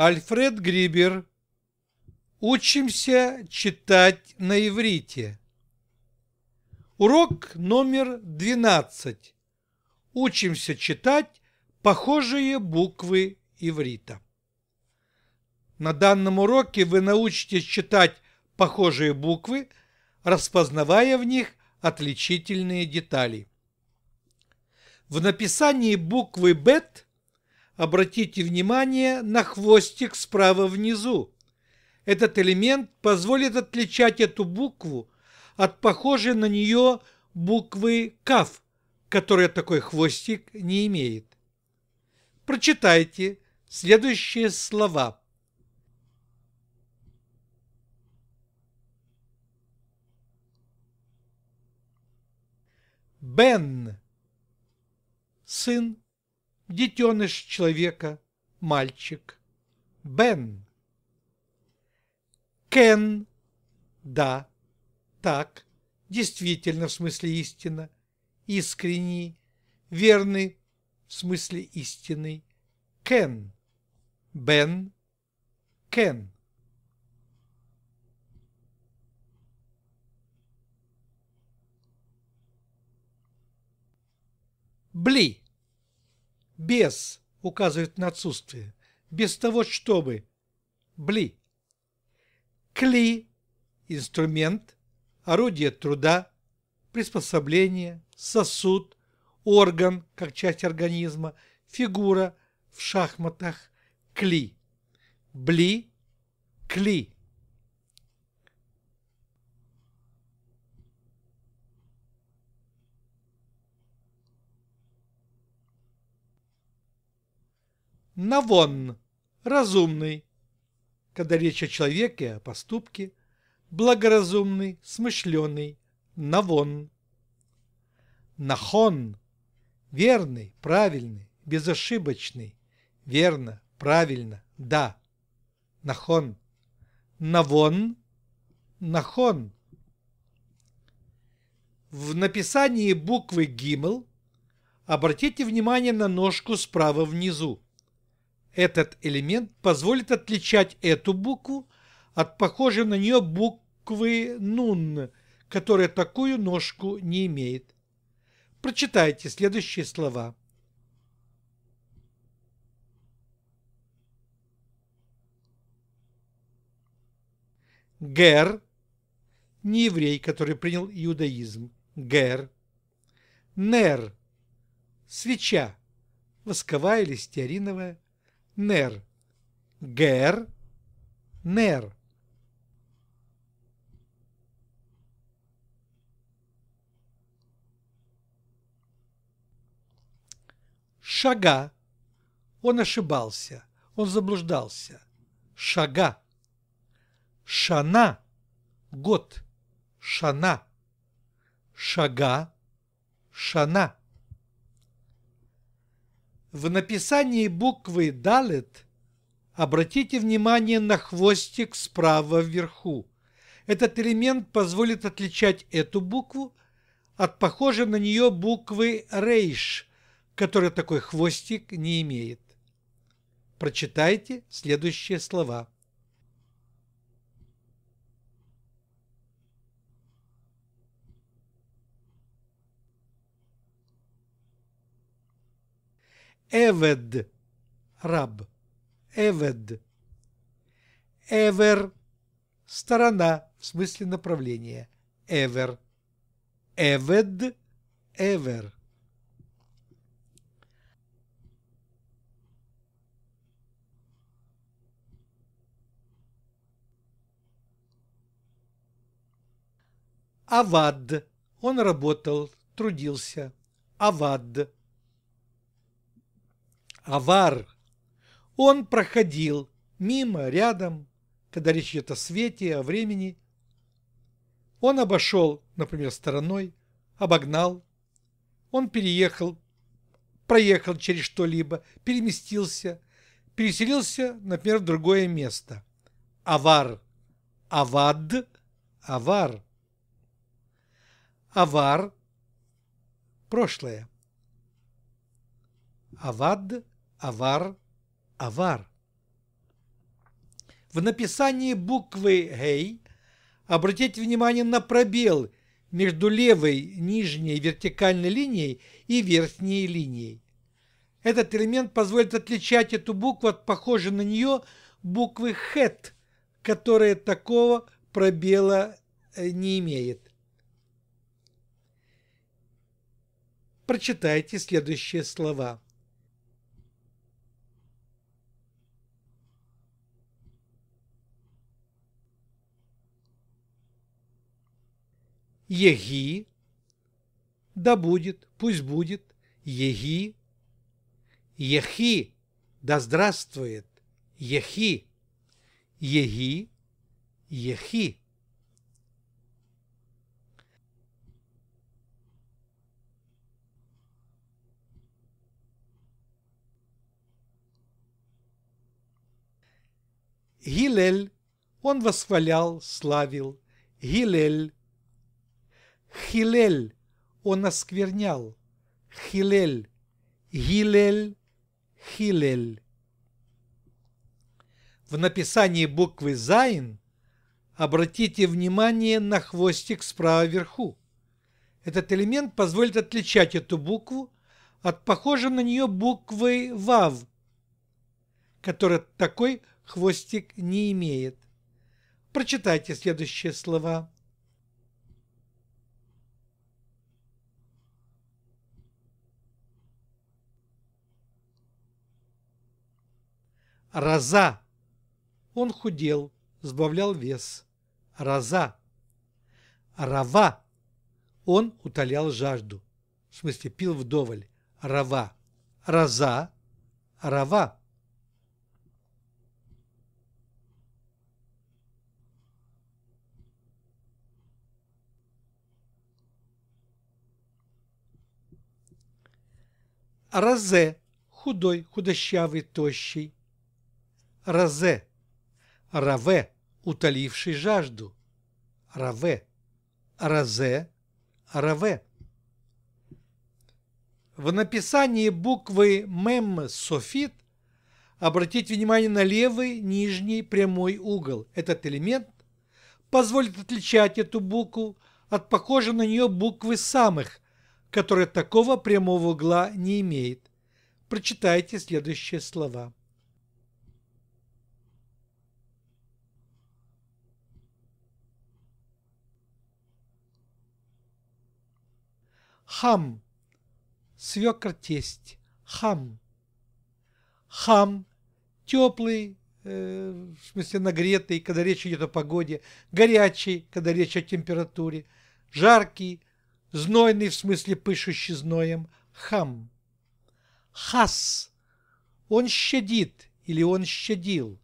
Альфред Грибер. Учимся читать на иврите. Урок номер 12. Учимся читать похожие буквы иврита. На данном уроке вы научитесь читать похожие буквы, распознавая в них отличительные детали. В написании буквы «бет» обратите внимание на хвостик справа внизу. Этот элемент позволит отличать эту букву от похожей на нее буквы КАФ, которая такой хвостик не имеет. Прочитайте следующие слова. Бен, сын детеныш человека, мальчик. Бен. Кен. Да, так, действительно в смысле истина, искренний, верный в смысле истинный. Кен. Бен. Кен. Бли без указывает на отсутствие. Без того, чтобы. Бли. Кли – инструмент, орудие труда, приспособление, сосуд, орган, как часть организма, фигура в шахматах, кли. Бли – кли. Навон – разумный. Когда речь о человеке, о поступке, благоразумный, смышленый, навон. Нахон – верный, правильный, безошибочный, верно, правильно, да. Нахон. Навон. Нахон. В написании буквы «гимл» обратите внимание на ножку справа внизу. Этот элемент позволит отличать эту букву от похожей на нее буквы «нун», которая такую ножку не имеет. Прочитайте следующие слова. Гер – не еврей, который принял иудаизм. Гер. Нер – свеча, восковая или стеариновая нер. Гер, нер. Шага. Он ошибался, он заблуждался. Шага. Шана. Год. Шана. Шага. Шана. В написании буквы «далет» обратите внимание на хвостик справа вверху. Этот элемент позволит отличать эту букву от похожей на нее буквы «рейш», которая такой хвостик не имеет. Прочитайте следующие слова. Эвед – раб. Эвед. Эвер – сторона, в смысле направления. Эвер. Эвед – эвер. Авад. Он работал, трудился. Авад авар. Он проходил мимо, рядом, когда речь идет о свете, о времени. Он обошел, например, стороной, обогнал. Он переехал, проехал через что-либо, переместился, переселился, например, в другое место. Авар. Авад. Авар. Авар. Прошлое. Авад авар, авар. В написании буквы «гей» обратите внимание на пробел между левой нижней вертикальной линией и верхней линией. Этот элемент позволит отличать эту букву от похожей на нее буквы «хет», которая такого пробела э, не имеет. Прочитайте следующие слова. еги, да будет, пусть будет, еги, ехи, да здравствует, ехи, еги, ехи. Гилель, он восхвалял, славил, Гилель, Хилель он осквернял. Хилель, Гилель, Хилель. В написании буквы «Зайн» обратите внимание на хвостик справа вверху. Этот элемент позволит отличать эту букву от похожей на нее буквы «Вав», которая такой хвостик не имеет. Прочитайте следующие слова. Роза. Он худел, сбавлял вес. Роза. Рава. Он утолял жажду. В смысле, пил вдоволь. Рава. Роза. Рава. Розе, Худой, худощавый, тощий. Разе. Раве, утоливший жажду. Раве. Разе. Раве. В написании буквы мем софит обратите внимание на левый нижний прямой угол. Этот элемент позволит отличать эту букву от похожей на нее буквы самых, которая такого прямого угла не имеет. Прочитайте следующие слова. хам, свекр тесть, хам. Хам, теплый, э, в смысле нагретый, когда речь идет о погоде, горячий, когда речь о температуре, жаркий, знойный, в смысле пышущий зноем, хам. Хас, он щадит или он щадил,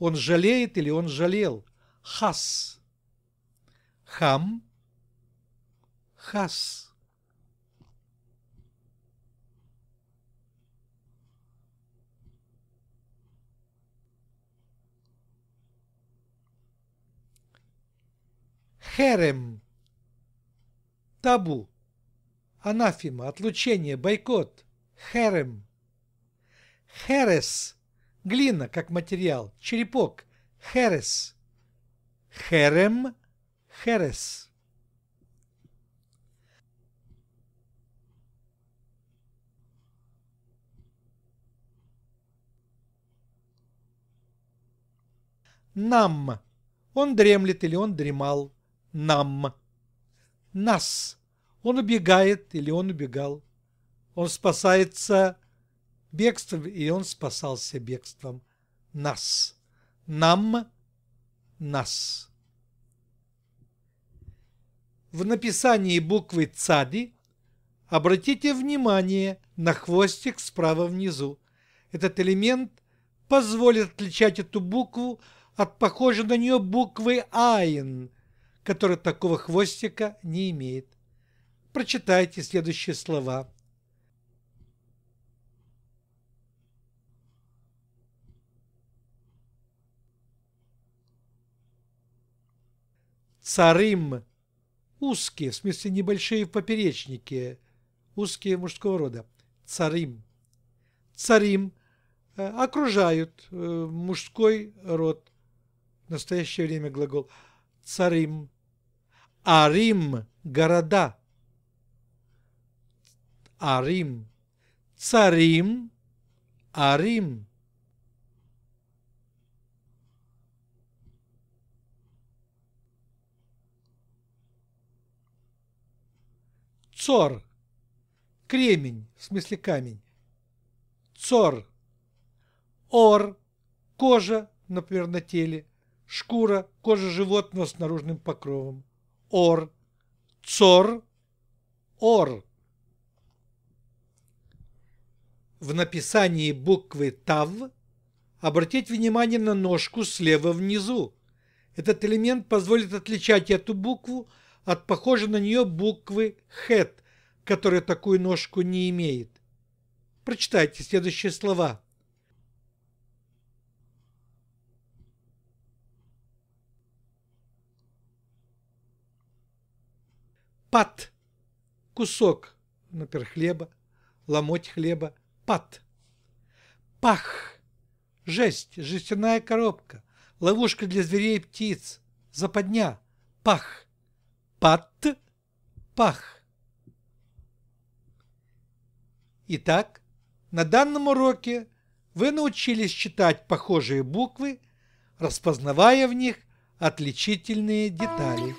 он жалеет или он жалел, хас. Хам, хас. херем, табу, анафима, отлучение, бойкот, херем, херес, глина как материал, черепок, херес, херем, херес. Нам. Он дремлет или он дремал нам. Нас. Он убегает или он убегал. Он спасается бегством, и он спасался бегством. Нас. Нам. Нас. В написании буквы «цади» обратите внимание на хвостик справа внизу. Этот элемент позволит отличать эту букву от похожей на нее буквы «айн», который такого хвостика не имеет. Прочитайте следующие слова. Царим. Узкие, в смысле небольшие поперечники, узкие мужского рода. Царим. Царим э, окружают э, мужской род. В настоящее время глагол царим Арим – города. Арим. Царим. Арим. Цор. Кремень, в смысле камень. Цор. Ор. Кожа, например, на теле. Шкура, кожа животного с наружным покровом ор, цор, ор. В написании буквы «тав» обратить внимание на ножку слева внизу. Этот элемент позволит отличать эту букву от похожей на нее буквы «хет», которая такую ножку не имеет. Прочитайте следующие слова. пат, кусок, например, хлеба, ломоть хлеба, пат. Пах, жесть, жестяная коробка, ловушка для зверей и птиц, западня, пах, пат, пах. Итак, на данном уроке вы научились читать похожие буквы, распознавая в них отличительные детали.